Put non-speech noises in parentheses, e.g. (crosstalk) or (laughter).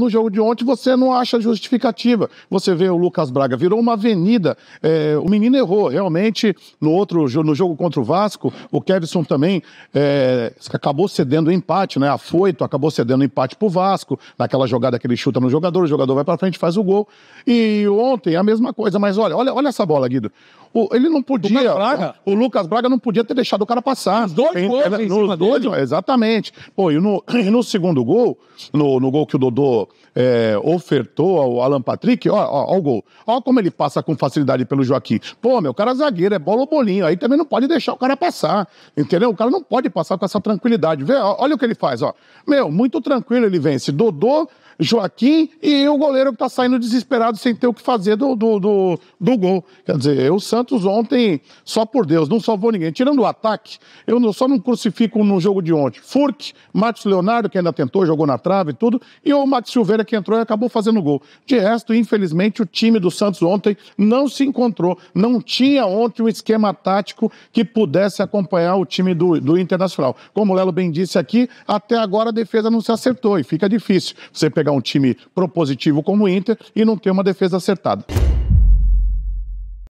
No jogo de ontem você não acha justificativa. Você vê o Lucas Braga, virou uma avenida. É, o menino errou. Realmente, no outro no jogo contra o Vasco, o Kevson também é, acabou cedendo o empate, né? Afoito, acabou cedendo o empate pro Vasco, naquela jogada que ele chuta no jogador, o jogador vai para frente, faz o gol. E ontem a mesma coisa, mas olha, olha, olha essa bola, Guido. O, ele não podia. Lucas Braga. O, o, Lucas Braga não podia ter deixado o cara passar. Os dois gols, é, exatamente. Pô, e no, (clears throat) e no segundo gol, no, no gol que o Dodô é, ofertou ao Alan Patrick, ó, ó, ó, o gol. Ó como ele passa com facilidade pelo Joaquim. Pô, meu, cara é zagueiro, é bola ou bolinho. Aí também não pode deixar o cara passar, entendeu? O cara não pode passar com essa tranquilidade. Vê, ó, olha o que ele faz, ó. Meu, muito tranquilo ele vence. Dodô, Joaquim e o goleiro que tá saindo desesperado sem ter o que fazer do, do, do, do gol. Quer dizer, o Santos ontem, só por Deus, não salvou ninguém. Tirando o ataque, eu só não crucifico no jogo de ontem. Furk, Matos Leonardo, que ainda tentou, jogou na trave e tudo, e o Matos Silveira que entrou e acabou fazendo gol. De resto, infelizmente, o time do Santos ontem não se encontrou. Não tinha ontem um esquema tático que pudesse acompanhar o time do, do Internacional. Como o Lelo bem disse aqui, até agora a defesa não se acertou e fica difícil você pegar um time propositivo como o Inter e não ter uma defesa acertada.